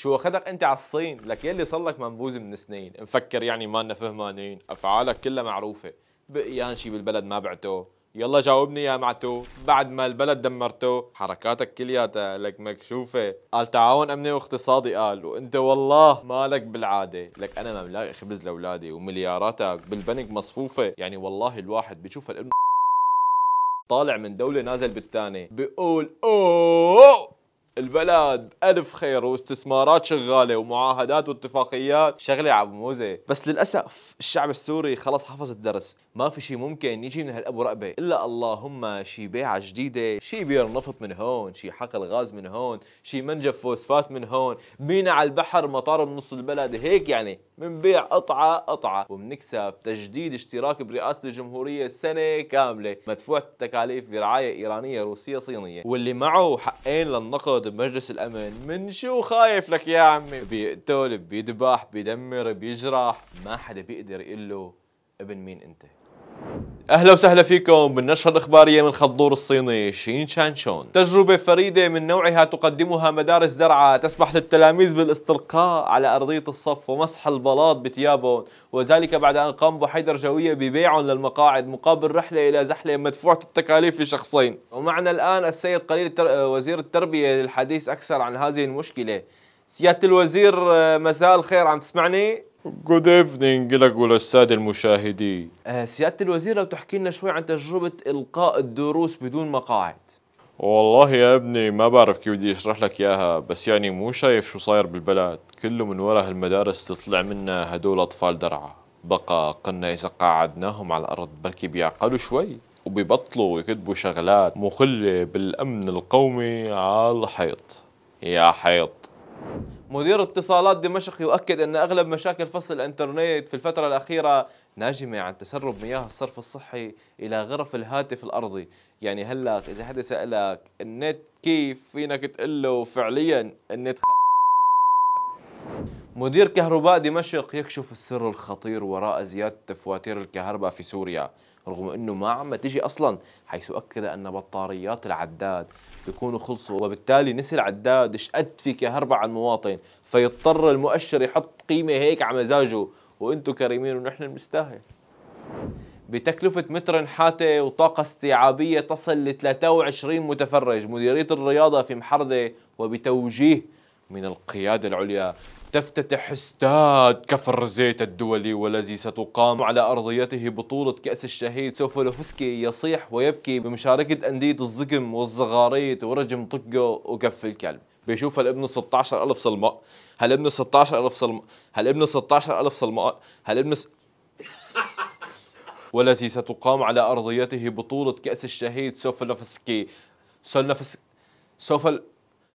شو اخذك انت على الصين لك يلي صار لك منبوذ من سنين مفكر يعني لنا فهمانين افعالك كلها معروفه بقيان شي بالبلد ما بعته يلا جاوبني يا معتو بعد ما البلد دمرته حركاتك كلياتها لك مكشوفة قال تعاون أمني واقتصادي قال وانت والله مالك بالعادة لك أنا ما ملاقي خبز لأولادي وملياراتك بالبنك مصفوفة يعني والله الواحد بيشوف الابن طالع من دولة نازل بالثانيه بيقول أوه البلد ألف خير واستثمارات شغالة ومعاهدات واتفاقيات شغلة موزه بس للأسف الشعب السوري خلص حفظ الدرس ما في شيء ممكن يجي من هالأبو رقبة إلا اللهم شي بيعة جديدة شي بير نفط من هون شي حقل غاز من هون شي منجف فوسفات من هون مينا على البحر مطار بنص البلد هيك يعني منبيع قطعة قطعة وبنكسب تجديد اشتراك برئاسة الجمهورية سنة كاملة مدفوع التكاليف برعاية إيرانية روسية صينية واللي معه حقين للنقد بمجلس الامن من شو خايف لك يا عمي بيقتل بيذبح بيدمر بيجرح ما حدا بيقدر يقول له ابن مين انت اهلا وسهلا فيكم بالنشرة الاخبارية من خضور الصيني شين شان شون تجربة فريدة من نوعها تقدمها مدارس درعا تسمح للتلاميذ بالاستلقاء على ارضية الصف ومسح البلاط بثيابهم وذلك بعد ان قام بحيدر جوية ببيعهم للمقاعد مقابل رحلة الى زحلة مدفوعة التكاليف لشخصين ومعنا الان السيد قليل التر... وزير التربية للحديث اكثر عن هذه المشكلة سيادة الوزير آه، مساء الخير عم تسمعني؟ جود ايفنينج لك وللساده المشاهدين. آه، سياده الوزير لو تحكي لنا شوي عن تجربه القاء الدروس بدون مقاعد. والله يا ابني ما بعرف كيف بدي اشرح لك اياها بس يعني مو شايف شو صاير بالبلد كله من ورا هالمدارس تطلع منا هدول اطفال درعا بقى قلنا اذا قعدناهم على الارض بلكي بيعقلوا شوي وبيبطلوا يكتبوا شغلات مخلة بالأمن القومي على الحيط يا حيط مدير اتصالات دمشق يؤكد أن أغلب مشاكل فصل الإنترنت في الفترة الأخيرة ناجمة عن تسرب مياه الصرف الصحي إلى غرف الهاتف الأرضي يعني هلأ إذا حدا سألك النت كيف فينك تقول له فعليا النت خ... مدير كهرباء دمشق يكشف السر الخطير وراء زيادة فواتير الكهرباء في سوريا رغم أنه ما عم تجي أصلا حيث أكد أن بطاريات العداد بيكونوا خلصوا وبالتالي نسي العداد شقد في كهرباء على المواطن فيضطر المؤشر يحط قيمة هيك على مزاجه وأنتم كريمين ونحن المستاهل بتكلفة متر حاتة وطاقة استيعابية تصل ل 23 متفرج مديرية الرياضة في محرضة وبتوجيه من القيادة العليا تفتتح استاد كفر زيت الدولي والذي ستقام على أرضيته بطولة كأس الشهيد سوفولوفسكي يصيح ويبكي بمشاركة أندية الزقم والزغاريت ورجم طقه وكف الكلب بيشوف هالابن ألف صلماء هالابن ألف صلماء هالابن ألف صلماء هالابن س... والذي ستقام على أرضيته بطولة كأس الشهيد سوفولوفسكي سوفولوفسكي سوفل